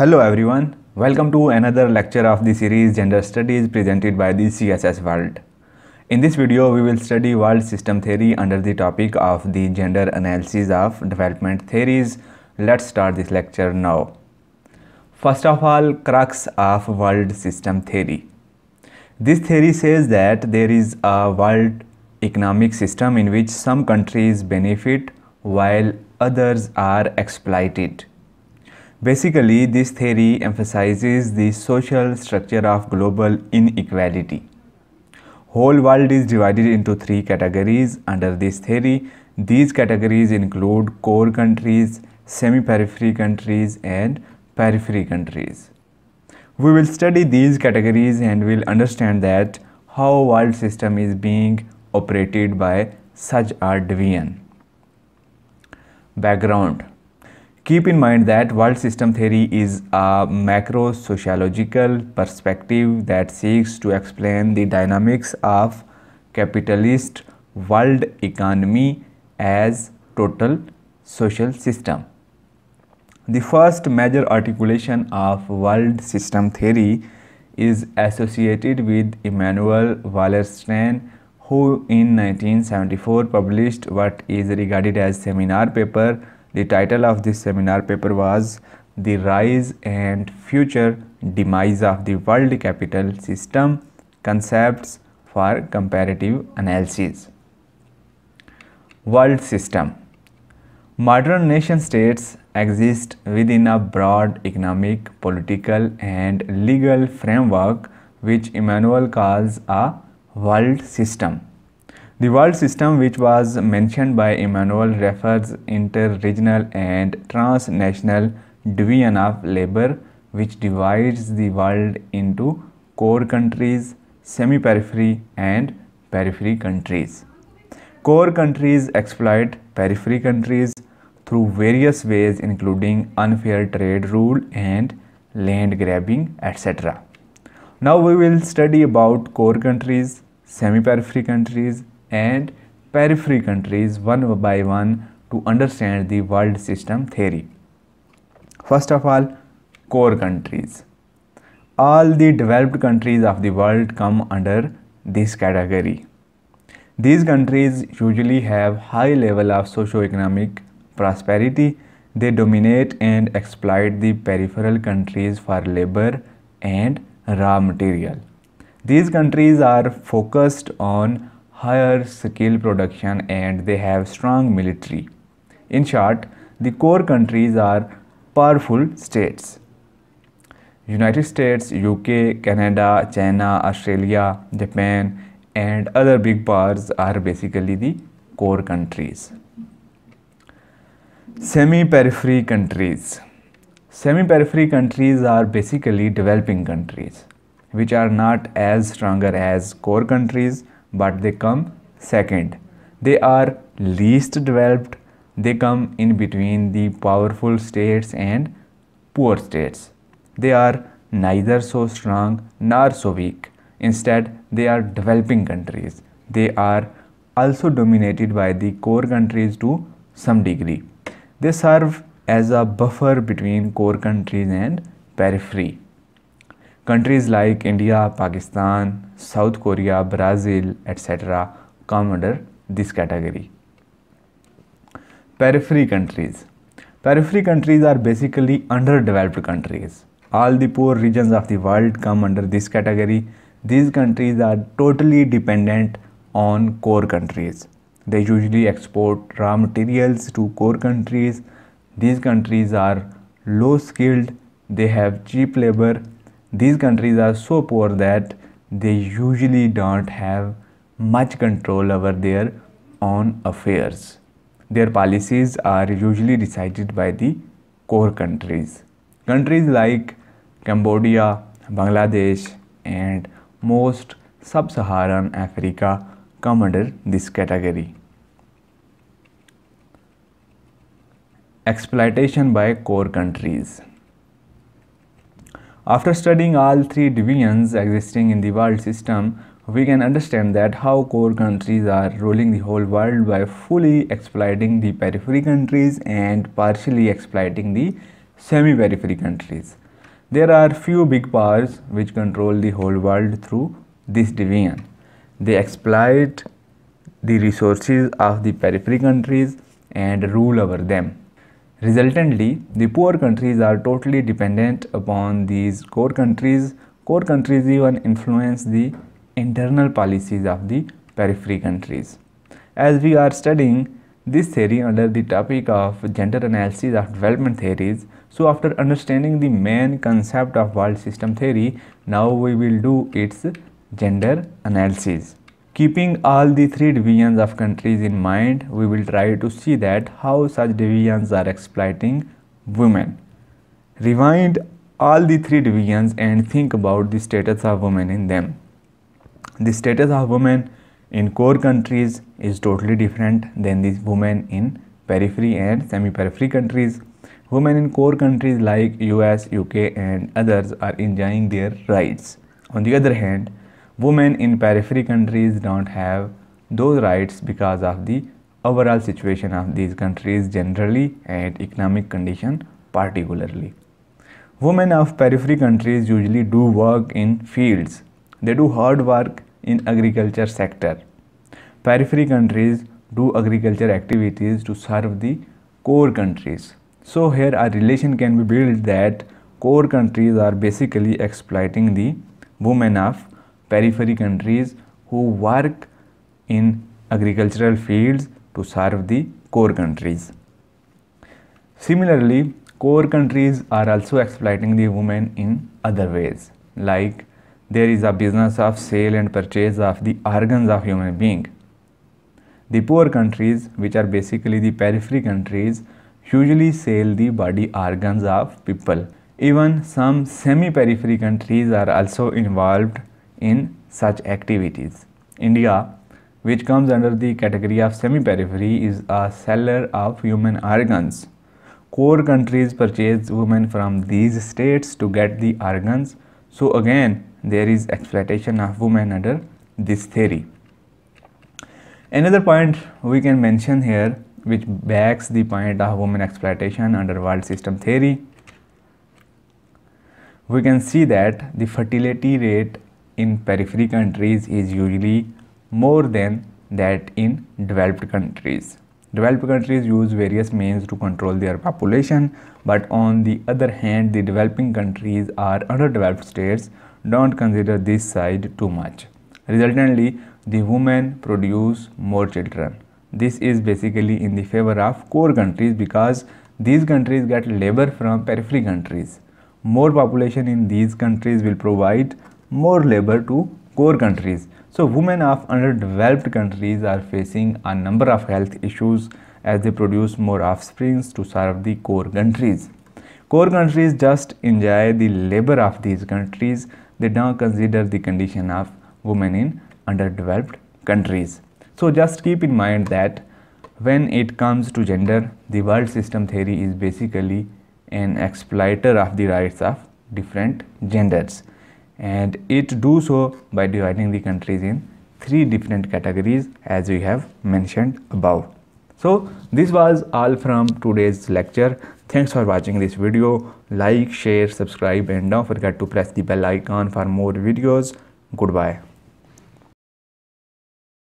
Hello everyone, welcome to another lecture of the series Gender Studies presented by the CSS World. In this video, we will study world system theory under the topic of the gender analysis of development theories. Let's start this lecture now. First of all, crux of world system theory. This theory says that there is a world economic system in which some countries benefit while others are exploited. Basically, this theory emphasizes the social structure of global inequality. Whole world is divided into three categories under this theory. These categories include core countries, semi-periphery countries and periphery countries. We will study these categories and will understand that how world system is being operated by such a division. Background Keep in mind that world system theory is a macro sociological perspective that seeks to explain the dynamics of capitalist world economy as total social system. The first major articulation of world system theory is associated with Immanuel Wallerstein who in 1974 published what is regarded as seminar paper the title of this seminar paper was The Rise and Future Demise of the World Capital System Concepts for Comparative Analysis. World System Modern nation states exist within a broad economic, political, and legal framework which Emmanuel calls a world system. The world system which was mentioned by Emmanuel refers inter-regional and transnational division of labor which divides the world into core countries, semi-periphery and periphery countries. Core countries exploit periphery countries through various ways including unfair trade rule and land grabbing etc. Now we will study about core countries, semi-periphery countries and periphery countries one by one to understand the world system theory. First of all, core countries. All the developed countries of the world come under this category. These countries usually have high level of socio-economic prosperity. They dominate and exploit the peripheral countries for labor and raw material. These countries are focused on higher skill production and they have strong military. In short, the core countries are powerful states. United States, UK, Canada, China, Australia, Japan and other big powers are basically the core countries. Semi-periphery countries. Semi-periphery countries are basically developing countries which are not as stronger as core countries but they come second. They are least developed, they come in between the powerful states and poor states. They are neither so strong nor so weak. Instead, they are developing countries. They are also dominated by the core countries to some degree. They serve as a buffer between core countries and periphery. Countries like India, Pakistan, South Korea, Brazil, etc. come under this category. Periphery countries. Periphery countries are basically underdeveloped countries. All the poor regions of the world come under this category. These countries are totally dependent on core countries. They usually export raw materials to core countries. These countries are low skilled, they have cheap labor these countries are so poor that they usually don't have much control over their own affairs. Their policies are usually decided by the core countries. Countries like Cambodia, Bangladesh and most sub-Saharan Africa come under this category. Exploitation by core countries after studying all three divisions existing in the world system, we can understand that how core countries are ruling the whole world by fully exploiting the periphery countries and partially exploiting the semi-periphery countries. There are few big powers which control the whole world through this division. They exploit the resources of the periphery countries and rule over them. Resultantly, the poor countries are totally dependent upon these core countries. Core countries even influence the internal policies of the periphery countries. As we are studying this theory under the topic of gender analysis of development theories, so after understanding the main concept of world system theory, now we will do its gender analysis. Keeping all the three divisions of countries in mind, we will try to see that how such divisions are exploiting women. Rewind all the three divisions and think about the status of women in them. The status of women in core countries is totally different than the women in periphery and semi-periphery countries. Women in core countries like US, UK and others are enjoying their rights. On the other hand, women in periphery countries don't have those rights because of the overall situation of these countries generally and economic condition particularly. Women of periphery countries usually do work in fields. They do hard work in agriculture sector. Periphery countries do agriculture activities to serve the core countries. So here a relation can be built that core countries are basically exploiting the women of periphery countries who work in agricultural fields to serve the core countries. Similarly, core countries are also exploiting the women in other ways like there is a business of sale and purchase of the organs of human being. The poor countries, which are basically the periphery countries, usually sell the body organs of people. Even some semi-periphery countries are also involved in such activities. India, which comes under the category of semi-periphery, is a seller of human organs. Core countries purchase women from these states to get the organs. So again, there is exploitation of women under this theory. Another point we can mention here which backs the point of women exploitation under world system theory. We can see that the fertility rate in periphery countries is usually more than that in developed countries. Developed countries use various means to control their population, but on the other hand, the developing countries or underdeveloped states don't consider this side too much. Resultantly, the women produce more children. This is basically in the favor of core countries because these countries get labor from periphery countries. More population in these countries will provide more labor to core countries. So women of underdeveloped countries are facing a number of health issues as they produce more offspring to serve the core countries. Core countries just enjoy the labor of these countries. They don't consider the condition of women in underdeveloped countries. So just keep in mind that when it comes to gender, the world system theory is basically an exploiter of the rights of different genders and it do so by dividing the countries in three different categories as we have mentioned above. So this was all from today's lecture. Thanks for watching this video. Like, share, subscribe and don't forget to press the bell icon for more videos. Goodbye.